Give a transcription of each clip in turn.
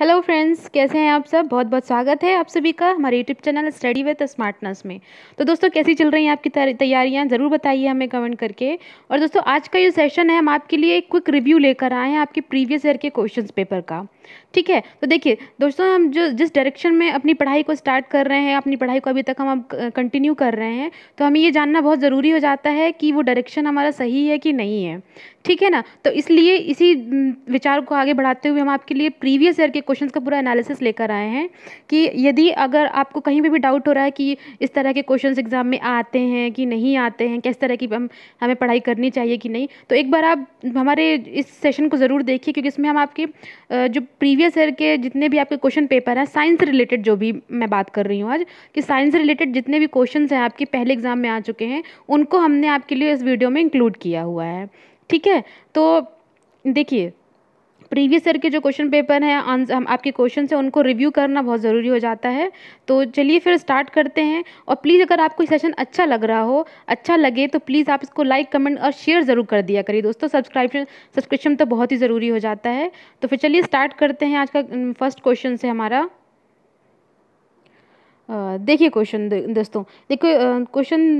hello friends कैसे हैं आप सब बहुत बहुत स्वागत है आप सभी का हमारे YouTube channel study with smartness में तो दोस्तों कैसी चल रही हैं आपकी तैयारियां ज़रूर बताइए हमें कमेंट करके और दोस्तों आज का ये सेशन है हम आपके लिए एक क्विक रिव्यू लेकर आए हैं आपके प्रीवियस ईयर के क्वेश्चंस पेपर का ठीक है तो देखिए दोस्तों हम जो जिस डायरेक्शन में अपनी पढ़ाई को स्टार्ट कर रहे हैं अपनी पढ़ाई को अभी तक हम कंटिन्यू कर रहे हैं तो हमें ये जानना बहुत ज़रूरी हो जाता है कि वो डायरेक्शन हमारा सही है कि नहीं है ठीक है ना तो इसलिए इसी विचार को आगे बढ़ाते हुए हम आपके लिए प्रीवियस ईयर के क्वेश्चन का पूरा एनालिसिस लेकर आए हैं कि यदि अगर आपको कहीं पर भी डाउट हो रहा है कि इस तरह के क्वेश्चन एग्ज़ाम में आते हैं कि नहीं आते हैं किस तरह की हम हमें पढ़ाई करनी चाहिए कि नहीं तो एक बार आप हमारे इस सेशन को ज़रूर देखिए क्योंकि इसमें हम आपके जो प्रीवियस ईयर के जितने भी आपके क्वेश्चन पेपर हैं साइंस रिलेटेड जो भी मैं बात कर रही हूँ आज कि साइंस रिलेटेड जितने भी क्वेश्चन हैं आपके पहले एग्जाम में आ चुके हैं उनको हमने आपके लिए इस वीडियो में इंक्लूड किया हुआ है ठीक है तो देखिए प्रीवियस ईयर के जो क्वेश्चन पेपर हैं हम आपके क्वेश्चन हैं उनको रिव्यू करना बहुत ज़रूरी हो जाता है तो चलिए फिर स्टार्ट करते हैं और प्लीज़ अगर आपको सेशन अच्छा लग रहा हो अच्छा लगे तो प्लीज़ आप इसको लाइक कमेंट और शेयर ज़रूर कर दिया करिए दोस्तों सब्सक्राइबन सब्सक्रिप्शन तो बहुत ही ज़रूरी हो जाता है तो फिर चलिए स्टार्ट करते हैं आज का फर्स्ट क्वेश्चन से हमारा देखिए क्वेश्चन दोस्तों देखो क्वेश्चन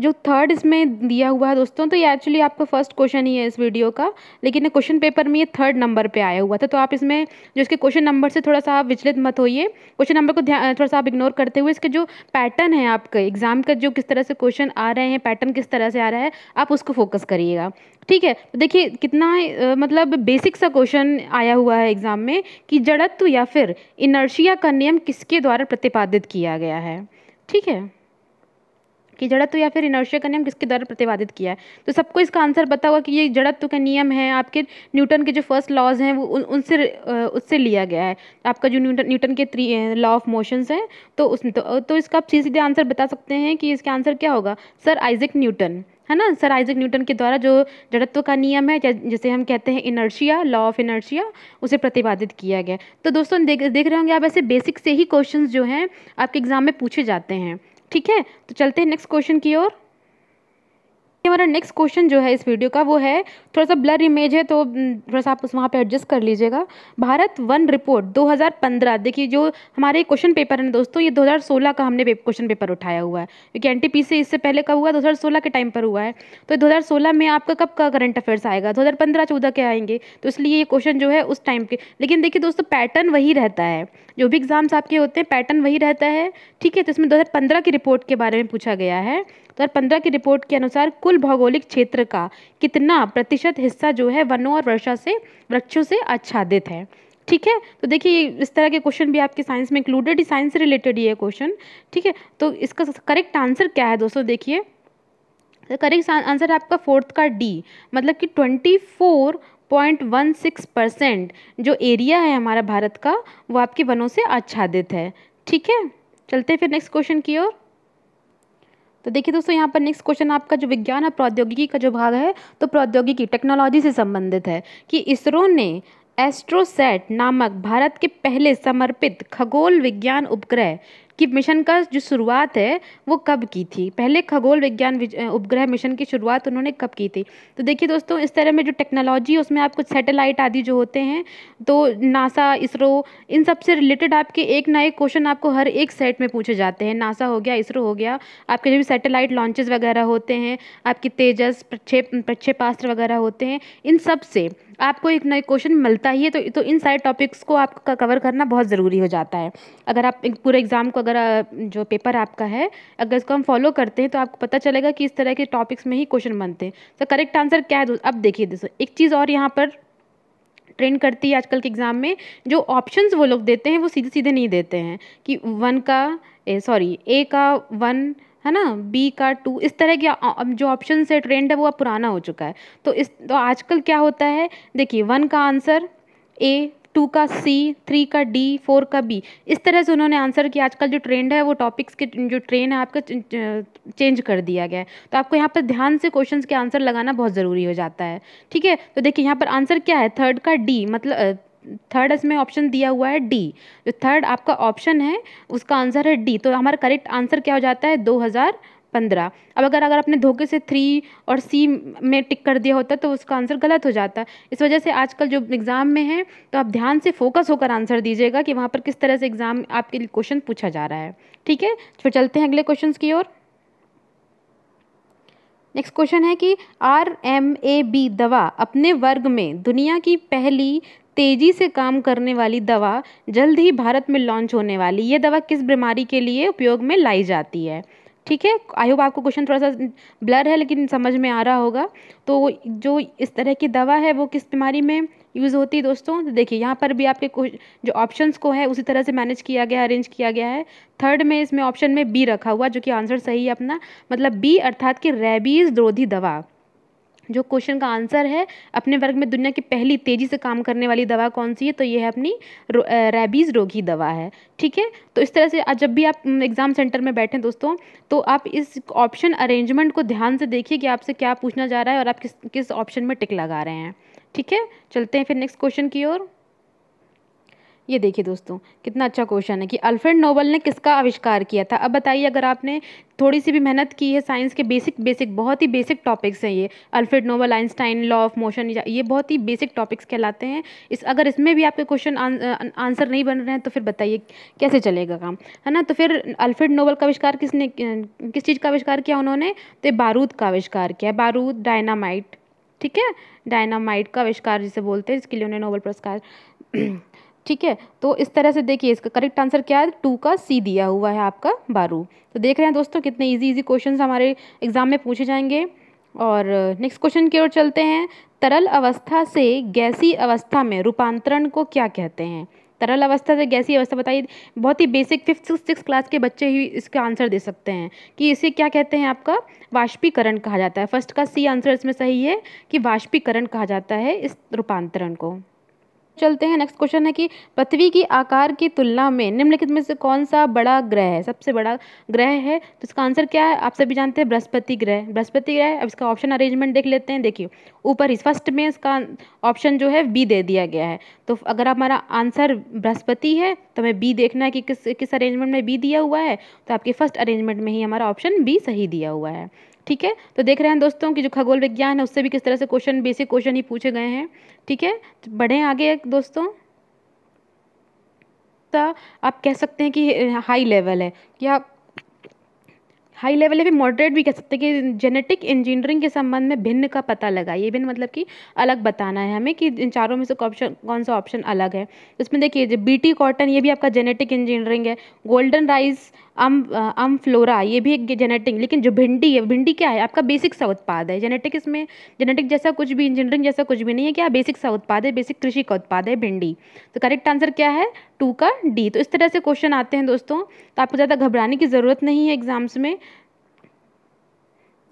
जो थर्ड इसमें दिया हुआ है दोस्तों तो ये एक्चुअली आपका फर्स्ट क्वेश्चन ही है इस वीडियो का लेकिन क्वेश्चन पेपर में ये थर्ड नंबर पे आया हुआ था तो आप इसमें जो इसके क्वेश्चन नंबर से थोड़ा सा आप विचलित मत होइए क्वेश्चन नंबर को ध्यान थोड़ा सा आप इग्नोर करते हुए इसके जो पैटर्न है आपके एग्जाम का जो किस तरह से क्वेश्चन आ रहे हैं पैटर्न किस तरह से आ रहा है आप उसको फोकस करिएगा ठीक है तो देखिए कितना मतलब बेसिक सा क्वेश्चन आया हुआ है एग्ज़ाम में कि जड़त्व या फिर इनर्शिया का नियम किसके द्वारा प्रतिपादित किया गया है ठीक है कि जड़त्व या फिर इनर्शिया का नियम किसके द्वारा प्रतिपादित किया है तो सबको इसका आंसर बता हुआ कि ये जड़त्व का नियम है आपके न्यूटन के जो फर्स्ट लॉज हैं वो उनसे उससे लिया गया है आपका जो न्यूटन न्यूटन के थ्री लॉ ऑफ मोशन हैं तो उस तो, तो इसका आप सीधे आंसर बता सकते हैं कि इसका आंसर क्या होगा सर आइजक न्यूटन है ना सर आइजक न्यूटन के द्वारा जो जड़त्व का नियम है जैसे हम कहते हैं इनर्शिया लॉ ऑफ इनर्शिया उसे प्रतिपादित किया गया तो दोस्तों देख देख रहे होंगे आप ऐसे बेसिक से ही क्वेश्चंस जो हैं आपके एग्ज़ाम में पूछे जाते हैं ठीक है तो चलते हैं नेक्स्ट क्वेश्चन की ओर हमारा नेक्स्ट क्वेश्चन जो है इस वीडियो का वो है थोड़ा सा ब्लर इमेज है तो थोड़ा सा आप उस वहाँ पे एडजस्ट कर लीजिएगा भारत वन रिपोर्ट 2015 देखिए जो हमारे क्वेश्चन पेपर है दोस्तों ये 2016 का हमने क्वेश्चन पेपर उठाया हुआ है क्योंकि एन टी इससे पहले कब हुआ 2016 के टाइम पर हुआ है तो दो में आपका कब का करंट अफेयर्स आएगा दो हज़ार के आएंगे तो इसलिए ये क्वेश्चन जो है उस टाइम के लेकिन देखिए दोस्तों पैटर्न वही रहता है जो भी एग्ज़ाम्स आपके होते हैं पैटर्न वही रहता है ठीक है तो इसमें 2015 की रिपोर्ट के बारे में पूछा गया है 2015 की रिपोर्ट के अनुसार कुल भौगोलिक क्षेत्र का कितना प्रतिशत हिस्सा जो है वनों और वर्षा से वृक्षों से आच्छादित है ठीक है तो देखिए इस तरह के क्वेश्चन भी आपके साइंस में इंक्लूडेड ही साइंस से रिलेटेड ही है क्वेश्चन ठीक है तो इसका करेक्ट आंसर क्या है दोस्तों देखिए करेक्ट तो आंसर आपका फोर्थ का डी मतलब कि twenty four point one six percent जो एरिया है हमारा भारत का वो आपके वनों से आच्छादित है ठीक है चलते फिर नेक्स्ट क्वेश्चन की ओर तो देखिए दोस्तों यहाँ पर नेक्स्ट क्वेश्चन आपका जो विज्ञान और प्रौद्योगिकी का जो भाग है तो प्रौद्योगिकी टेक्नोलॉजी से संबंधित है कि इसरो ने एस्ट्रोसेट नामक भारत के पहले समर्पित खगोल विज्ञान उपग्रह कि मिशन का जो शुरुआत है वो कब की थी पहले खगोल विज्ञान उपग्रह मिशन की शुरुआत उन्होंने कब की थी तो देखिए दोस्तों इस तरह में जो टेक्नोलॉजी है उसमें आप कुछ सैटेलाइट आदि जो होते हैं तो नासा इसरो इन सब से रिलेटेड आपके एक ना एक क्वेश्चन आपको हर एक सेट में पूछे जाते हैं नासा हो गया इसरो हो गया आपके जो भी सैटेलाइट लॉन्चेज वगैरह होते हैं आपकी तेजस प्रक्षेप प्रक्षेपास्त्र वगैरह होते हैं इन सब से आपको एक नया क्वेश्चन मिलता ही है तो तो इन सारे टॉपिक्स को आपका कवर करना बहुत ज़रूरी हो जाता है अगर आप एक पूरे एग्ज़ाम को अगर जो पेपर आपका है अगर इसको हम फॉलो करते हैं तो आपको पता चलेगा कि इस तरह के टॉपिक्स में ही क्वेश्चन बनते हैं तो करेक्ट आंसर क्या है अब देखिए दोस्तों एक चीज़ और यहाँ पर ट्रेंड करती है आजकल के एग्ज़ाम में जो ऑप्शंस वो लोग देते हैं वो सीधे सीधे नहीं देते हैं कि वन का सॉरी ए का वन है ना बी का टू इस तरह के जो ऑप्शन से ट्रेंड है वो अब पुराना हो चुका है तो इस तो आजकल क्या होता है देखिए वन का आंसर ए टू का सी थ्री का डी फोर का बी इस तरह से उन्होंने आंसर किया आजकल जो ट्रेंड है वो टॉपिक्स के जो ट्रेंड है आपका चेंज कर दिया गया है तो आपको यहाँ पर ध्यान से क्वेश्चंस के आंसर लगाना बहुत ज़रूरी हो जाता है ठीक है तो देखिए यहाँ पर आंसर क्या है थर्ड का डी मतलब थर्ड इसमें ऑप्शन दिया हुआ है डी जो थर्ड आपका ऑप्शन है उसका आंसर है डी तो हमारा करेक्ट आंसर क्या हो जाता है दो हज़ार पंद्रह अब अगर अगर आपने धोखे से थ्री और सी में टिक कर दिया होता तो उसका आंसर गलत हो जाता इस वजह से आजकल जो एग्ज़ाम में है तो आप ध्यान से फोकस होकर आंसर दीजिएगा कि वहाँ पर किस तरह से एग्ज़ाम आपके लिए क्वेश्चन पूछा जा रहा है ठीक है तो फिर चलते हैं अगले क्वेश्चन की ओर नेक्स्ट क्वेश्चन है कि आर एम ए बी दवा अपने वर्ग में दुनिया की पहली तेजी से काम करने वाली दवा जल्द ही भारत में लॉन्च होने वाली ये दवा किस बीमारी के लिए उपयोग में लाई जाती है ठीक है आई होप आपको क्वेश्चन थोड़ा सा ब्लर है लेकिन समझ में आ रहा होगा तो जो इस तरह की दवा है वो किस बीमारी में यूज़ होती है दोस्तों तो देखिए यहाँ पर भी आपके जो ऑप्शंस को है उसी तरह से मैनेज किया गया अरेंज किया गया है थर्ड में इसमें ऑप्शन में बी रखा हुआ जो कि आंसर सही है अपना मतलब बी अर्थात कि रेबीज़ रोधी दवा जो क्वेश्चन का आंसर है अपने वर्ग में दुनिया की पहली तेज़ी से काम करने वाली दवा कौन सी है तो ये है अपनी रो, रेबीज़ रोगी दवा है ठीक है तो इस तरह से जब भी आप एग्ज़ाम सेंटर में बैठें दोस्तों तो आप इस ऑप्शन अरेंजमेंट को ध्यान से देखिए कि आपसे क्या पूछना जा रहा है और आप किस किस ऑप्शन में टिक लगा रहे हैं ठीक है चलते हैं फिर नेक्स्ट क्वेश्चन की ओर ये देखिए दोस्तों कितना अच्छा क्वेश्चन है कि अल्फ्रेड नोबल ने किसका आविष्कार किया था अब बताइए अगर आपने थोड़ी सी भी मेहनत की है साइंस के बेसिक बेसिक बहुत ही बेसिक टॉपिक्स हैं ये Alfred Nobel Einstein law of motion ये बहुत ही बेसिक टॉपिक्स कहलाते हैं इस अगर इसमें भी आपके क्वेश्चन आंसर नहीं बन रहे हैं तो फिर बताइए कैसे चलेगा काम है ना तो फिर अल्फ्रेड नोबल का आविष्कार किसने किस चीज़ का आविष्कार किया उन्होंने तो बारूद का आविष्कार किया बारूद डायनामाइट ठीक है डायनामाइट का आविष्कार जिसे बोलते हैं इसके लिए उन्हें नोबल पुरस्कार ठीक है तो इस तरह से देखिए इसका करेक्ट आंसर क्या है टू का सी दिया हुआ है आपका बारू तो देख रहे हैं दोस्तों कितने ईजी इजी क्वेश्चन हमारे एग्ज़ाम में पूछे जाएंगे और नेक्स्ट क्वेश्चन की ओर चलते हैं तरल अवस्था से गैसी अवस्था में रूपांतरण को क्या कहते हैं तरल अवस्था से गैसी अवस्था बताइए बहुत ही बेसिक फिफ्थ सिक्स क्लास के बच्चे ही इसका आंसर दे सकते हैं कि इसे क्या कहते हैं आपका वाष्पीकरण कहा जाता है फर्स्ट का सी आंसर इसमें सही है कि वाष्पीकरण कहा जाता है इस रूपांतरण को चलते हैं नेक्स्ट क्वेश्चन है कि पृथ्वी की आकार की तुलना में निम्नलिखित में से कौन सा बड़ा ग्रह है सबसे बड़ा ग्रह है तो इसका आंसर क्या है आप सभी जानते हैं बृहस्पति ग्रह बृहस्पति ग्रह अब इसका ऑप्शन अरेंजमेंट देख लेते हैं देखिए ऊपर इस फर्स्ट में इसका ऑप्शन जो है बी दे दिया गया है तो अगर हमारा आंसर बृहस्पति है तो हमें बी देखना है कि किस किस अरेंजमेंट में बी दिया हुआ है तो आपके फर्स्ट अरेंजमेंट में ही हमारा ऑप्शन बी सही दिया हुआ है ठीक है तो देख रहे हैं दोस्तों कि जो खगोल विज्ञान है उससे भी किस तरह से क्वेश्चन बेसिक क्वेश्चन ही पूछे गए हैं ठीक है तो बढ़ें आगे दोस्तों तो आप कह सकते हैं कि हाई लेवल है कि आप हाई लेवल है भी मॉडरेट भी कह सकते हैं कि जेनेटिक इंजीनियरिंग के संबंध में भिन्न का पता लगा ये भिन्न मतलब कि अलग बताना है हमें कि इन चारों में से ऑप्शन कौन सा ऑप्शन अलग है इसमें देखिए बी टी कॉटन ये भी आपका जेनेटिक इंजीनियरिंग है golden rice um um flora ये भी एक जेनेटिक लेकिन जो भिंडी है भिंडी क्या है आपका बेसिक सा उत्पाद है जेनेटिक इसमें जेनेटिक जैसा कुछ भी इंजीनियरिंग जैसा कुछ भी नहीं है क्या बेसिक सा उत्पाद है बेसिक कृषि का उत्पाद है भिंडी तो करेक्ट आंसर क्या है टू का डी तो इस तरह से क्वेश्चन आते हैं दोस्तों तो आपको ज़्यादा घबराने की ज़रूरत नहीं है एग्जाम्स में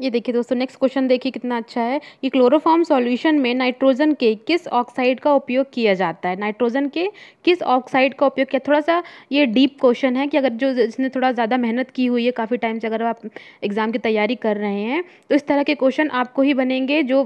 ये देखिए दोस्तों नेक्स्ट क्वेश्चन देखिए कितना अच्छा है कि क्लोरोफॉर्म सॉल्यूशन में नाइट्रोजन के किस ऑक्साइड का उपयोग किया जाता है नाइट्रोजन के किस ऑक्साइड का उपयोग किया थोड़ा सा ये डीप क्वेश्चन है कि अगर जो जिसने थोड़ा ज़्यादा मेहनत की हुई है काफ़ी टाइम से अगर आप एग्ज़ाम की तैयारी कर रहे हैं तो इस तरह के क्वेश्चन आपको ही बनेंगे जो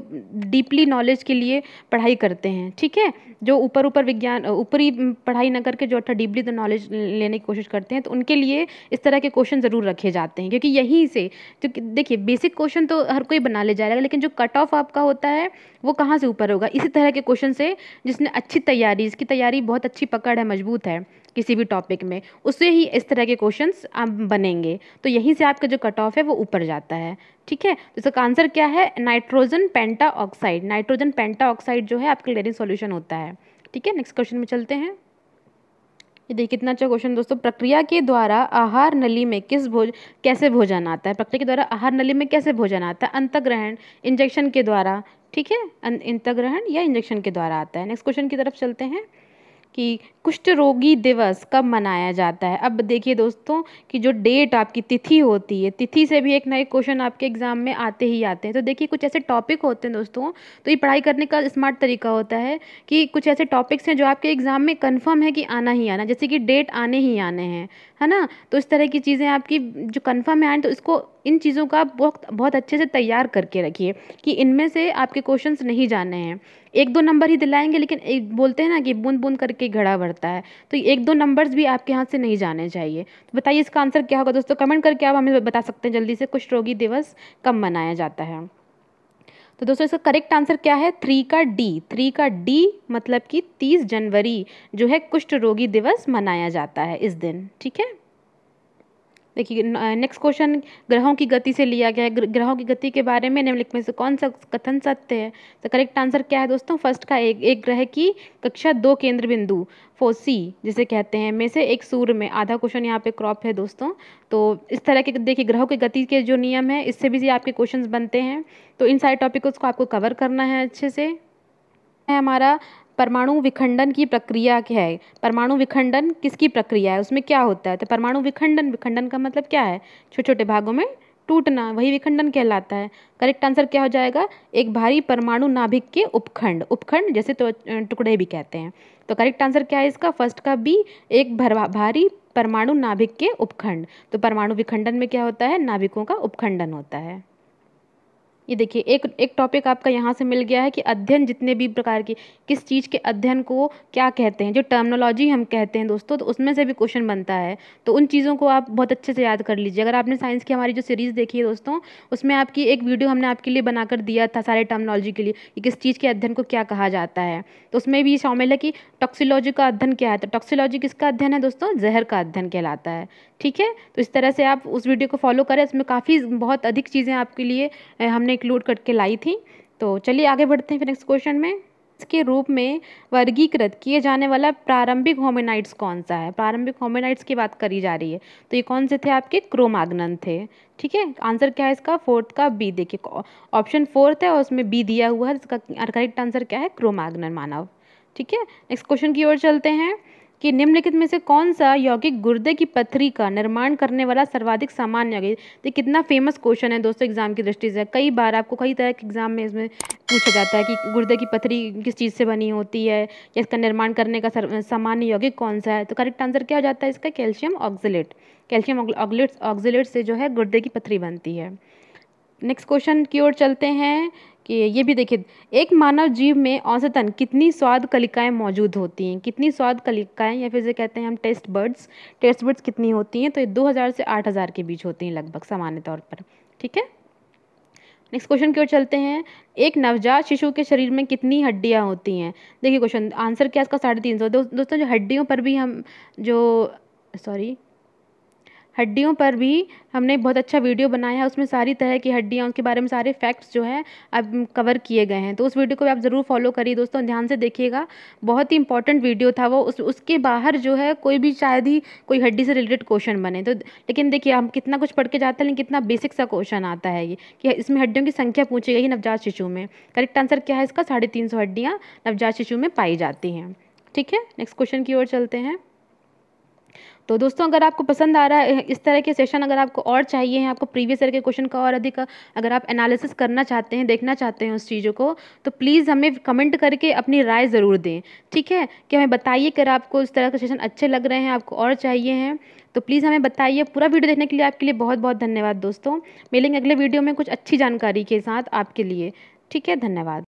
डीपली नॉलेज के लिए पढ़ाई करते हैं ठीक है जो ऊपर ऊपर विज्ञान ऊपरी पढ़ाई ना करके जो अच्छा डीपली तो नॉलेज लेने की कोशिश करते हैं तो उनके लिए इस तरह के क्वेश्चन ज़रूर रखे जाते हैं क्योंकि यहीं से क्योंकि देखिए बेसिक क्वेश्चन तो हर कोई बना ले जाएगा लेकिन जो कट ऑफ आपका होता है वो कहाँ से ऊपर होगा इसी तरह के क्वेश्चन से जिसने अच्छी तैयारी इसकी तैयारी बहुत अच्छी पकड़ है मजबूत है किसी भी टॉपिक में उससे ही इस तरह के क्वेश्चंस आप बनेंगे तो यहीं से आपका जो कट ऑफ है वो ऊपर जाता है ठीक है तो इसका आंसर क्या है nitrogen pentoxide nitrogen pentoxide जो है आपके लेरिंग सॉल्यूशन होता है ठीक है नेक्स्ट क्वेश्चन में चलते हैं ये देखिए कितना अच्छा क्वेश्चन दोस्तों प्रक्रिया के द्वारा आहार नली में किस भोज कैसे भोजन आता है प्रक्रिया के द्वारा आहार नली में कैसे भोजन आता है अंतग्रहण इंजेक्शन के द्वारा ठीक है अं, अंतग्रहण या इंजेक्शन के द्वारा आता है नेक्स्ट क्वेश्चन की तरफ चलते हैं कि कुष्ठ रोगी दिवस कब मनाया जाता है अब देखिए दोस्तों कि जो डेट आपकी तिथि होती है तिथि से भी एक नए क्वेश्चन आपके एग्ज़ाम में आते ही आते हैं तो देखिए कुछ ऐसे टॉपिक होते हैं दोस्तों तो ये पढ़ाई करने का स्मार्ट तरीका होता है कि कुछ ऐसे टॉपिक्स हैं जो आपके एग्ज़ाम में कन्फर्म है कि आना ही आना जैसे कि डेट आने ही आने हैं है ना तो इस तरह की चीज़ें आपकी जो कन्फर्म है तो इसको इन चीज़ों का आप बहुत बहुत अच्छे से तैयार करके रखिए कि इनमें से आपके क्वेश्चंस नहीं जाने हैं एक दो नंबर ही दिलाएंगे लेकिन एक बोलते हैं ना कि बूंद बूंद करके घड़ा भरता है तो एक दो नंबर्स भी आपके हाथ से नहीं जाने चाहिए तो बताइए इसका आंसर क्या होगा दोस्तों कमेंट करके आप हमें बता सकते हैं जल्दी से कुछ रोगी दिवस कब मनाया जाता है तो दोस्तों इसका करेक्ट आंसर क्या है थ्री का डी थ्री का डी मतलब कि तीस जनवरी जो है कुष्ठ रोगी दिवस मनाया जाता है इस दिन ठीक है देखिए नेक्स्ट क्वेश्चन ग्रहों की गति से लिया गया है ग्रहों की गति के बारे में निम्नलिखित में से कौन सा कथन सत्य है तो करेक्ट आंसर क्या है दोस्तों फर्स्ट का एक एक ग्रह की कक्षा दो केंद्र बिंदु फोसी जिसे कहते हैं में से एक सूर्य में आधा क्वेश्चन यहाँ पे क्रॉप है दोस्तों तो इस तरह के देखिए ग्रहों की गति के जो नियम है इससे भी आपके क्वेश्चन बनते हैं तो इन सारे टॉपिक्स को आपको कवर करना है अच्छे से है हमारा परमाणु विखंडन की प्रक्रिया क्या है परमाणु विखंडन किसकी प्रक्रिया है उसमें क्या होता है तो परमाणु विखंडन विखंडन का मतलब क्या है छोटे छोटे भागों में टूटना वही विखंडन कहलाता है करेक्ट आंसर क्या हो जाएगा एक भारी परमाणु नाभिक के उपखंड उपखंड जैसे तो टुकड़े भी कहते हैं तो करेक्ट आंसर क्या है इसका फर्स्ट का बी एक भारी परमाणु नाभिक के उपखंड तो परमाणु विखंडन में क्या होता है नाभिकों का उपखंडन होता है ये देखिए एक एक टॉपिक आपका यहाँ से मिल गया है कि अध्ययन जितने भी प्रकार की किस चीज़ के अध्ययन को क्या कहते हैं जो टर्मनोलॉजी हम कहते हैं दोस्तों तो उसमें से भी क्वेश्चन बनता है तो उन चीज़ों को आप बहुत अच्छे से याद कर लीजिए अगर आपने साइंस की हमारी जो सीरीज़ देखी है दोस्तों उसमें आपकी एक वीडियो हमने आपके लिए बनाकर दिया था सारे टर्मनोलॉजी के लिए कि किस चीज़ के अध्ययन को क्या कहा जाता है तो उसमें भी ये शामिल है कि टॉक्सिलॉजी का अध्ययन क्या है तो टॉक्सिलॉजी किसका अध्ययन है दोस्तों जहर का अध्ययन कहलाता है ठीक है तो इस तरह से आप उस वीडियो को फॉलो करें इसमें काफ़ी बहुत अधिक चीज़ें आपके लिए हमने इंक्लूड करके लाई थी तो चलिए आगे बढ़ते हैं फिर नेक्स्ट क्वेश्चन में के रूप में वर्गीकृत किए जाने वाला प्रारंभिक होमिनाइड्स कौन सा है प्रारंभिक होमिनाइड्स की बात करी जा रही है तो ये कौन से थे आपके क्रोमाग्नन थे ठीक है आंसर क्या है इसका फोर्थ का बी देखिए ऑप्शन फोर्थ है और उसमें बी दिया हुआ है इसका करेक्ट आंसर क्या है क्रोमाग्नन मानव ठीक है नेक्स्ट क्वेश्चन की ओर चलते हैं कि निम्नलिखित में से कौन सा यौगिक गुर्दे की पथरी का निर्माण करने वाला सर्वाधिक सामान्य यौगिक ये तो कितना फेमस क्वेश्चन है दोस्तों एग्जाम की दृष्टि से कई बार आपको कई तरह के एग्जाम में इसमें पूछा जाता है कि गुर्दे की पथरी किस चीज़ से बनी होती है या इसका निर्माण करने का सामान्य यौगिक कौन सा है तो करेक्ट आंसर क्या हो जाता है इसका कैल्शियम ऑक्जिलेट कैल्शियम ऑक्जिलेट से जो है गुर्दे की पथरी बनती है नेक्स्ट क्वेश्चन की ओर चलते हैं कि ये भी देखिए एक मानव जीव में औसतन कितनी स्वाद कलिकाएं मौजूद होती हैं कितनी स्वाद कलिकाएं या फिर जो कहते हैं हम टेस्ट बर्ड्स टेस्ट बर्ड्स कितनी होती हैं तो ये 2000 से 8000 के बीच होती हैं लगभग सामान्य तौर पर ठीक है नेक्स्ट क्वेश्चन की ओर चलते हैं एक नवजात शिशु के शरीर में कितनी हड्डियाँ होती हैं देखिए क्वेश्चन आंसर क्या इसका साढ़े तीन सौ दो, दोस्तों जो हड्डियों पर भी हम जो सॉरी हड्डियों पर भी हमने बहुत अच्छा वीडियो बनाया है उसमें सारी तरह की हड्डियाँ उनके बारे में सारे फैक्ट्स जो है अब कवर किए गए हैं तो उस वीडियो को भी आप ज़रूर फॉलो करिए दोस्तों ध्यान से देखिएगा बहुत ही इंपॉर्टेंट वीडियो था वो उस उसके बाहर जो है कोई भी शायद ही कोई हड्डी से रिलेटेड क्वेश्चन बने तो लेकिन देखिए हम कितना कुछ पढ़ के जाते हैं लेकिन कितना बेसिक सा क्वेश्चन आता है ये कि इसमें हड्डियों की संख्या पूछी गई है नवजात शिशु में करेक्ट आंसर क्या है इसका साढ़े तीन सौ हड्डियाँ नवजात शिशु में पाई जाती हैं ठीक है नेक्स्ट क्वेश्चन की ओर चलते हैं तो दोस्तों अगर आपको पसंद आ रहा है इस तरह के सेशन अगर आपको और चाहिए हैं आपको प्रीवियस ईयर के क्वेश्चन का और अधिक अगर आप एनालिसिस करना चाहते हैं देखना चाहते हैं उस चीज़ों को तो प्लीज़ हमें कमेंट करके अपनी राय ज़रूर दें ठीक है कि हमें बताइए अगर आपको इस तरह के सेशन अच्छे लग रहे हैं आपको और चाहिए हैं तो प्लीज़ हमें बताइए पूरा वीडियो देखने के लिए आपके लिए बहुत बहुत धन्यवाद दोस्तों मिलेंगे अगले वीडियो में कुछ अच्छी जानकारी के साथ आपके लिए ठीक है धन्यवाद